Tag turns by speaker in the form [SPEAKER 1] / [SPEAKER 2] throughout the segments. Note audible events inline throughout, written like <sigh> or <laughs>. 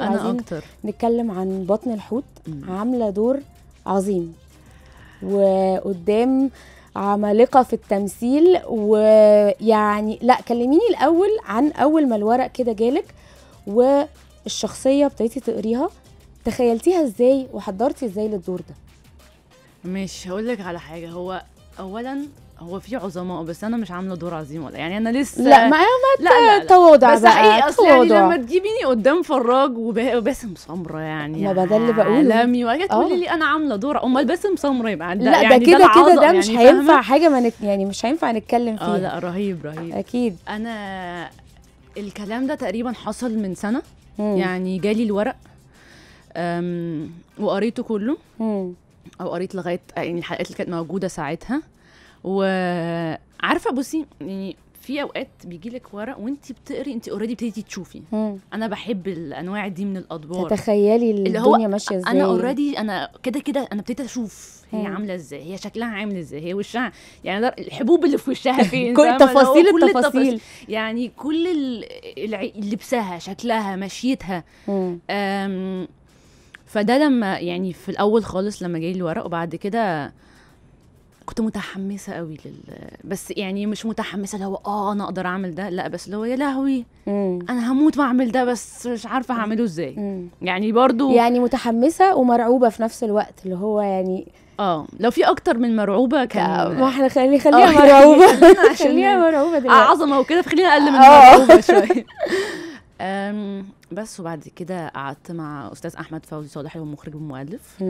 [SPEAKER 1] انا اكتر
[SPEAKER 2] نتكلم عن بطن الحوت عامله دور عظيم وقدام عمالقة في التمثيل ويعني لا كلميني الأول عن أول ما الورق كده جالك والشخصية ابتديتي تقريها تخيلتيها ازاي وحضرتي ازاي للدور ده
[SPEAKER 1] مش هقول لك على حاجة هو أولا هو في عظماء بس انا مش عامله دور عظيم ولا يعني انا لسه لا ما ما لا لا تواضع بس حقيقي اصل يعني لما تجيبيني قدام فراج وباسم سمره يعني ما ده اللي بقوله عالمي واجي آه. تقولي لي انا عامله دور امال باسم سمره يبقى لا ده يعني كده كده ده يعني، مش يعني هينفع حاجه ما نت... يعني مش هينفع نتكلم فيه اه لا رهيب رهيب اكيد انا الكلام ده تقريبا حصل من سنه مم. يعني جالي الورق وقريته كله مم. او قريت لغايه يعني الحلقات اللي كانت موجوده ساعتها وعارفه بصي يعني في اوقات بيجي لك ورق وانت بتقري انت اوريدي ابتديتي تشوفي مم. انا بحب الانواع دي من الاطباق تتخيلي الدنيا ماشيه ازاي انا اوريدي انا كده كده انا ابتديت اشوف هي مم. عامله ازاي هي شكلها عامل ازاي هي وشها يعني الحبوب اللي في وشها <laughs> فين كل تفاصيل كل التفاصيل التفاصيل. يعني كل لبسها شكلها مشيتها فده لما يعني في الاول خالص لما جاي لي الورق وبعد كده كنت متحمسه قوي لل بس يعني مش متحمسه اللي هو اه انا اقدر اعمل ده لا بس اللي هو يا لهوي مم. انا هموت واعمل ده بس مش عارفه هعمله ازاي يعني برضو يعني
[SPEAKER 2] متحمسه ومرعوبه في نفس الوقت اللي هو يعني
[SPEAKER 1] اه لو في اكتر من مرعوبه كان ما احنا خلي يعني آه. خليها مرعوبه <laughs> <laughs> خليها مرعوبه دلوقتي عظمه وكده فخلينا اقل من آه. مرعوبه شويه <laughs> بس وبعد كده قعدت مع استاذ احمد فوزي صالح هو مخرج ومؤلف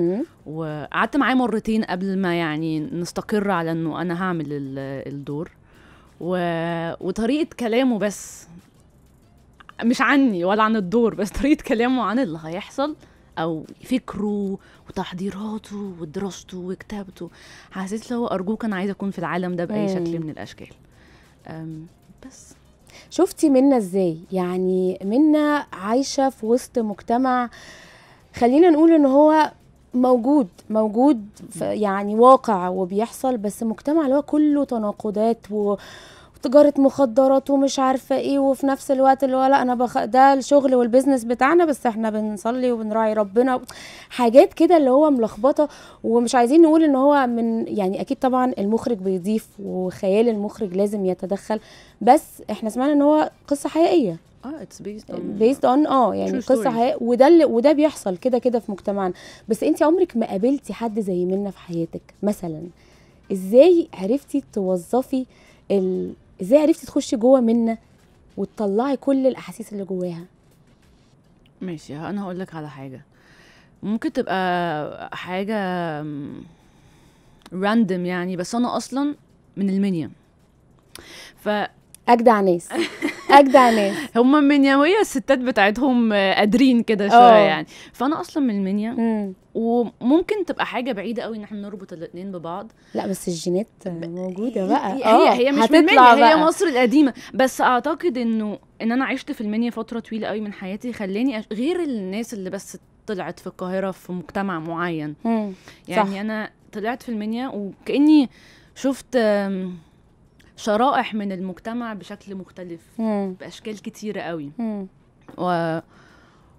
[SPEAKER 1] وقعدت معاه مرتين قبل ما يعني نستقر على انه انا هعمل الدور و... وطريقه كلامه بس مش عني ولا عن الدور بس طريقه كلامه عن اللي هيحصل او فكره وتحضيراته ودراسته وكتابته حسيت لو ارجوك انا عايزه اكون في العالم ده باي شكل من الاشكال بس
[SPEAKER 2] شفتي منا ازاي يعني منا عايشه في وسط مجتمع خلينا نقول ان هو موجود موجود يعني واقع وبيحصل بس مجتمع اللي هو كله تناقضات و تجاره مخدرات ومش عارفه ايه وفي نفس الوقت اللي هو لا انا بخ... ده الشغل والبيزنس بتاعنا بس احنا بنصلي وبنراعي ربنا حاجات كده اللي هو ملخبطه ومش عايزين نقول ان هو من يعني اكيد طبعا المخرج بيضيف وخيال المخرج لازم يتدخل بس احنا سمعنا ان هو قصه حقيقيه
[SPEAKER 1] اه اتس بيست اون بيست
[SPEAKER 2] اون اه يعني قصه حقيقيه وده اللي وده بيحصل كده كده في مجتمعنا بس انت عمرك ما قابلتي حد زي منا في حياتك مثلا ازاي عرفتي توظفي ال ازاي عرفتي
[SPEAKER 1] تخشي جوه منا وتطلعي كل الاحاسيس اللي جواها ماشي انا هقول لك على حاجه ممكن تبقى حاجه راندم يعني بس انا اصلا من المنيا ف اجدع ناس <laughs> اجدع ناس <laughs> هم منياويه الستات بتاعتهم قادرين كده آه. شويه يعني فانا اصلا من المنيا وممكن تبقى حاجه بعيده قوي ان احنا نربط الاثنين ببعض
[SPEAKER 2] لا بس الجينات موجوده بقى هي أوه. هي مش من المنيا بقى. هي مصر القديمه
[SPEAKER 1] بس اعتقد انه ان انا عشت في المنيا فتره طويله قوي من حياتي خلاني غير الناس اللي بس طلعت في القاهره في مجتمع معين مم. يعني صح. انا طلعت في المنيا وكاني شفت شرائح من المجتمع بشكل مختلف مم. باشكال كتيره قوي مم. و...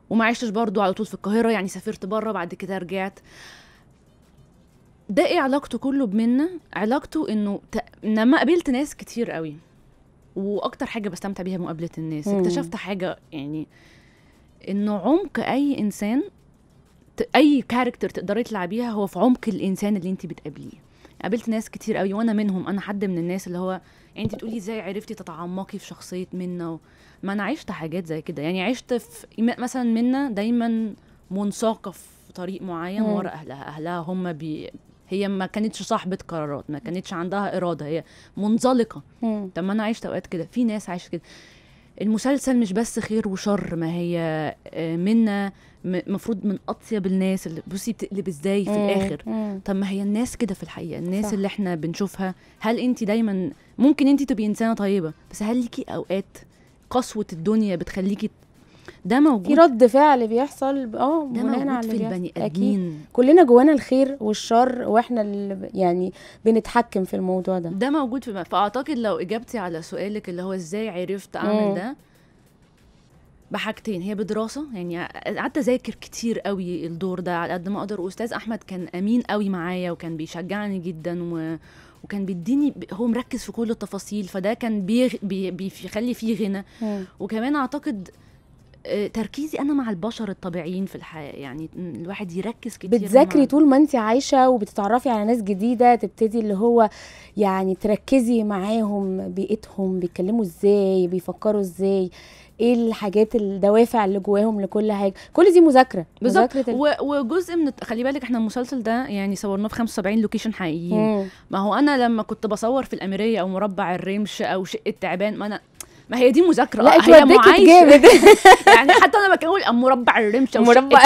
[SPEAKER 1] وما عشتش برضو على طول في القاهره يعني سافرت بره بعد كده رجعت ده ايه علاقته كله بمنا علاقته انه ت... لما قابلت ناس كتير قوي واكتر حاجه بستمتع بيها مقابله الناس مم. اكتشفت حاجه يعني انه عمق اي انسان اي كاركتر تقدري تلعبيها هو في عمق الانسان اللي انت بتقابليه قابلت ناس كتير قوي وانا منهم انا حد من الناس اللي هو يعني انت تقولي ازاي عرفتي تتعمقي في شخصيه منا و... ما انا عشت حاجات زي كده يعني عشت في مثلا منا دايما منساقه في طريق معين ورا اهلها اهلها هم بي... هي ما كانتش صاحبه قرارات ما كانتش عندها اراده هي منزلقه طب ما انا عشت اوقات كده في ناس عايشه كده المسلسل مش بس خير وشر ما هي آه، منا مفروض من اطيب الناس اللي بصي بتقلب ازاي في الاخر طب ما هي الناس كده في الحقيقه الناس صح. اللي احنا بنشوفها هل انت دايما ممكن انت تبقي انسانه طيبه بس هل ليكي اوقات قسوه الدنيا بتخليكي ده موجود في رد فعل بيحصل اه بناء على في البني ادمين
[SPEAKER 2] كلنا جوانا الخير والشر واحنا اللي يعني بنتحكم في الموضوع
[SPEAKER 1] ده ده موجود في فاعتقد لو اجابتي على سؤالك اللي هو ازاي عرفت اعمل ده بحاجتين هي بدراسه يعني قعدت اذاكر كتير قوي الدور ده على قد ما اقدر واستاذ احمد كان امين قوي معايا وكان بيشجعني جدا و... وكان بيديني هو مركز في كل التفاصيل فده كان بيغ... بي... بيخلي فيه غنى وكمان اعتقد آه، تركيزي انا مع البشر الطبيعيين في الحياه يعني الواحد يركز كتير بتذاكري
[SPEAKER 2] طول ما انت عايشه وبتتعرفي على ناس جديده تبتدي اللي هو يعني تركزي معاهم بيئتهم بيتكلموا ازاي بيفكروا ازاي ايه الحاجات الدوافع اللي جواهم لكل حاجه كل دي مذاكره بالظبط و...
[SPEAKER 1] وجزء من خلي بالك احنا المسلسل ده يعني صورناه في 75 لوكيشن حقيقيين ما هو انا لما كنت بصور في الاميريه او مربع الرمش او شقه تعبان ما انا ما هي دي مذاكره لا آه، هي معايشه جامد <laughs> يعني حتى انا بقول مربع الرمشه مربع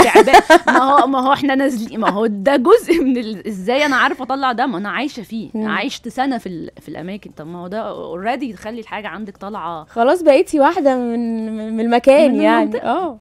[SPEAKER 1] ما هو ما هو احنا نازلين ما هو ده جزء من ال... ازاي انا عارفه اطلع ده ما انا عايشه فيه انا عشت سنه في ال... في الاماكن طب ما هو ده اوريدي تخلي الحاجه عندك طالعه
[SPEAKER 2] خلاص بقيتي واحده من من المكان من يعني اه